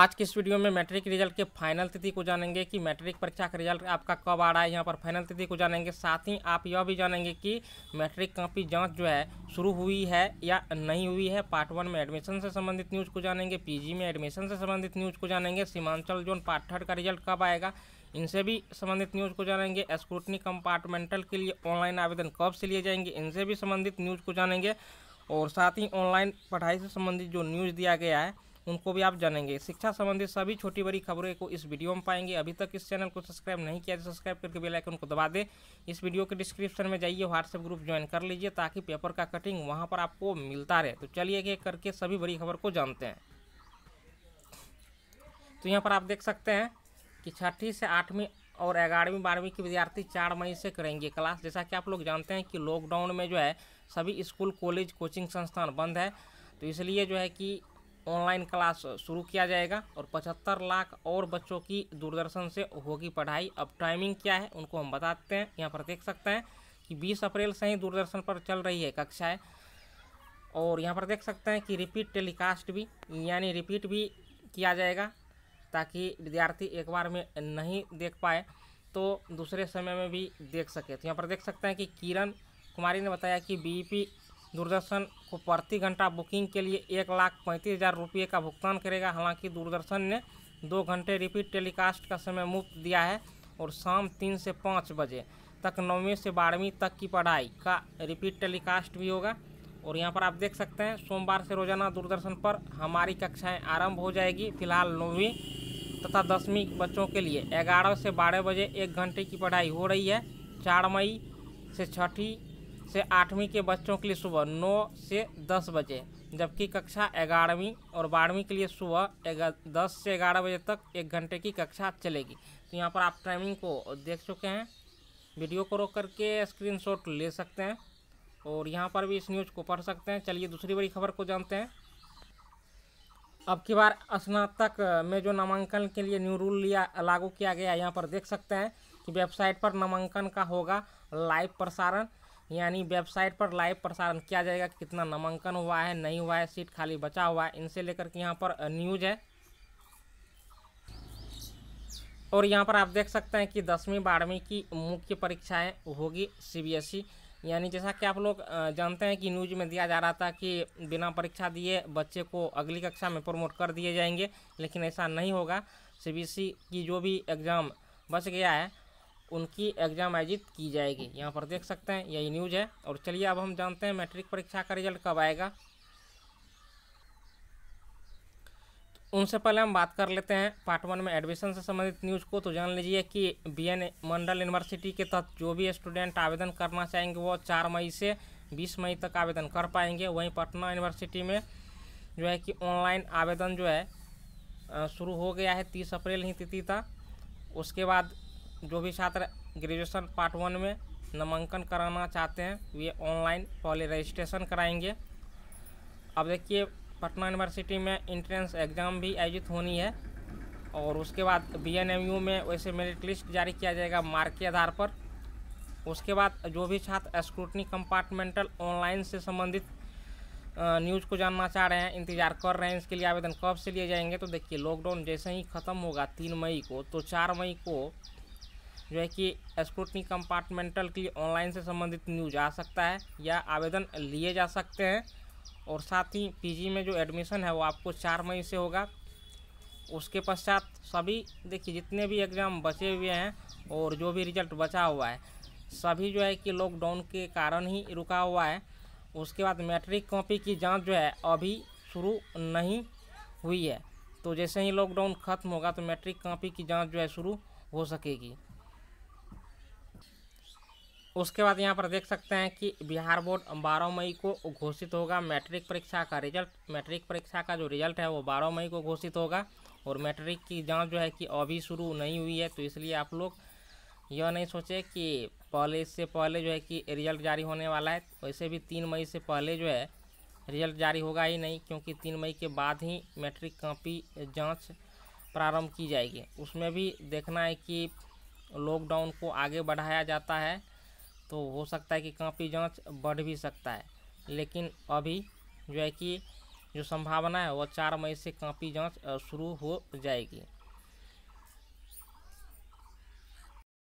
आज के इस वीडियो में मैट्रिक रिजल्ट के फाइनल तिथि को जानेंगे कि मैट्रिक परीक्षा का रिजल्ट आपका कब आ रहा है यहाँ पर फाइनल तिथि को जानेंगे साथ ही आप यह भी जानेंगे कि मैट्रिक कॉपी जांच जो है शुरू हुई है या नहीं हुई है पार्ट वन में एडमिशन से संबंधित न्यूज़ को जानेंगे पीजी में एडमिशन से संबंधित न्यूज़ को जानेंगे सीमांचल जोन पार्ट थर्ड का रिजल्ट कब आएगा इनसे भी संबंधित न्यूज़ को जानेंगे स्क्रूटनी कंपार्टमेंटल के लिए ऑनलाइन आवेदन कब से लिए जाएंगे इनसे भी संबंधित न्यूज़ को जानेंगे और साथ ही ऑनलाइन पढ़ाई से संबंधित जो न्यूज़ दिया गया है उनको भी आप जानेंगे शिक्षा संबंधित सभी छोटी बड़ी खबरें को इस वीडियो में पाएंगे अभी तक इस चैनल को सब्सक्राइब नहीं किया तो सब्सक्राइब करके बेलाइकन को दबा दें इस वीडियो के डिस्क्रिप्शन में जाइए व्हाट्सएप ग्रुप ज्वाइन कर लीजिए ताकि पेपर का कटिंग वहाँ पर आपको मिलता रहे तो चलिए एक करके सभी बड़ी खबर को जानते हैं तो यहाँ पर आप देख सकते हैं कि छठी से आठवीं और ग्यारहवीं बारहवीं के विद्यार्थी चार मई से करेंगे क्लास जैसा कि आप लोग जानते हैं कि लॉकडाउन में जो है सभी स्कूल कॉलेज कोचिंग संस्थान बंद है तो इसलिए जो है कि ऑनलाइन क्लास शुरू किया जाएगा और 75 लाख और बच्चों की दूरदर्शन से होगी पढ़ाई अब टाइमिंग क्या है उनको हम बताते हैं यहाँ पर देख सकते हैं कि 20 अप्रैल से ही दूरदर्शन पर चल रही है कक्षाएँ और यहाँ पर देख सकते हैं कि रिपीट टेलीकास्ट भी यानी रिपीट भी किया जाएगा ताकि विद्यार्थी एक बार में नहीं देख पाए तो दूसरे समय में भी देख सके तो यहाँ पर देख सकते हैं कि किरण कुमारी ने बताया कि बीपी दूरदर्शन को प्रति घंटा बुकिंग के लिए एक लाख पैंतीस हज़ार रुपये का भुगतान करेगा हालांकि दूरदर्शन ने दो घंटे रिपीट टेलीकास्ट का समय मुफ्त दिया है और शाम तीन से पाँच बजे तक नौवीं से बारहवीं तक की पढ़ाई का रिपीट टेलीकास्ट भी होगा और यहाँ पर आप देख सकते हैं सोमवार से रोजाना दूरदर्शन पर हमारी कक्षाएँ आरम्भ हो जाएगी फिलहाल नौवीं तथा दसवीं बच्चों के लिए ग्यारह से बारह बजे एक घंटे की पढ़ाई हो रही है चार मई से छठी से आठवीं के बच्चों के लिए सुबह नौ से दस बजे जबकि कक्षा ग्यारहवीं और बारहवीं के लिए सुबह दस से ग्यारह बजे तक एक घंटे की कक्षा चलेगी तो यहाँ पर आप टाइमिंग को देख चुके हैं वीडियो को रोक करके स्क्रीनशॉट ले सकते हैं और यहाँ पर भी इस न्यूज़ को पढ़ सकते हैं चलिए दूसरी बड़ी खबर को जानते हैं अब की बार स्नातक में जो नामांकन के लिए न्यू रूल लिया लागू किया गया यहाँ पर देख सकते हैं कि वेबसाइट पर नामांकन का होगा लाइव प्रसारण यानी वेबसाइट पर लाइव प्रसारण किया जाएगा कितना नामांकन हुआ है नहीं हुआ है सीट खाली बचा हुआ है इनसे लेकर के यहाँ पर न्यूज़ है और यहाँ पर आप देख सकते हैं कि दसवीं बारहवीं की मुख्य परीक्षाएं होगी सीबीएसई यानी जैसा कि आप लोग जानते हैं कि न्यूज में दिया जा रहा था कि बिना परीक्षा दिए बच्चे को अगली कक्षा में प्रमोट कर दिए जाएंगे लेकिन ऐसा नहीं होगा सी की जो भी एग्ज़ाम बच गया है उनकी एग्ज़ाम आयोजित की जाएगी यहाँ पर देख सकते हैं यही न्यूज़ है और चलिए अब हम जानते हैं मैट्रिक परीक्षा का रिजल्ट कब आएगा उनसे पहले हम बात कर लेते हैं पार्ट वन में एडमिशन से संबंधित न्यूज़ को तो जान लीजिए कि बीएन मंडल यूनिवर्सिटी के तहत जो भी स्टूडेंट आवेदन करना चाहेंगे वो चार मई से बीस मई तक आवेदन कर पाएंगे वहीं पटना यूनिवर्सिटी में जो है कि ऑनलाइन आवेदन जो है शुरू हो गया है तीस अप्रैल ही तिथि था उसके बाद जो भी छात्र ग्रेजुएशन पार्ट वन में नामांकन कराना चाहते हैं वे ऑनलाइन पहले रजिस्ट्रेशन कराएंगे अब देखिए पटना यूनिवर्सिटी में इंट्रेंस एग्ज़ाम भी आयोजित होनी है और उसके बाद बी में वैसे मेरिट लिस्ट जारी किया जाएगा मार्क के आधार पर उसके बाद जो भी छात्र स्क्रूटनी कंपार्टमेंटल ऑनलाइन से संबंधित न्यूज़ को जानना चाह रहे हैं इंतजार कर रहे हैं इसके लिए आवेदन कब से लिए जाएंगे तो देखिए लॉकडाउन जैसे ही ख़त्म होगा तीन मई को तो चार मई को जो है कि स्क्रूटनी कंपार्टमेंटल के लिए ऑनलाइन से संबंधित न्यूज आ सकता है या आवेदन लिए जा सकते हैं और साथ ही पीजी में जो एडमिशन है वो आपको चार मई से होगा उसके पश्चात सभी देखिए जितने भी एग्ज़ाम बचे हुए हैं और जो भी रिजल्ट बचा हुआ है सभी जो है कि लॉकडाउन के कारण ही रुका हुआ है उसके बाद मैट्रिक कॉपी की जाँच जो है अभी शुरू नहीं हुई है तो जैसे ही लॉकडाउन ख़त्म होगा तो मैट्रिक कॉपी की जांच जो है शुरू हो सकेगी उसके बाद यहाँ पर देख सकते हैं कि बिहार बोर्ड 12 मई को घोषित होगा मैट्रिक परीक्षा का रिजल्ट मैट्रिक परीक्षा का जो रिजल्ट है वो 12 मई को घोषित होगा और मैट्रिक की जांच जो है कि अभी शुरू नहीं हुई है तो इसलिए आप लोग यह नहीं सोचे कि पहले इससे पहले जो है कि रिजल्ट जारी होने वाला है वैसे भी तीन मई से पहले जो है रिजल्ट जारी होगा ही नहीं क्योंकि तीन मई के बाद ही मैट्रिक कॉपी जाँच प्रारंभ की जाएगी उसमें भी देखना है कि लॉकडाउन को आगे बढ़ाया जाता है तो हो सकता है कि काफ़ी जांच बढ़ भी सकता है लेकिन अभी जो है कि जो संभावना है वह चार मई से काफ़ी जांच शुरू हो जाएगी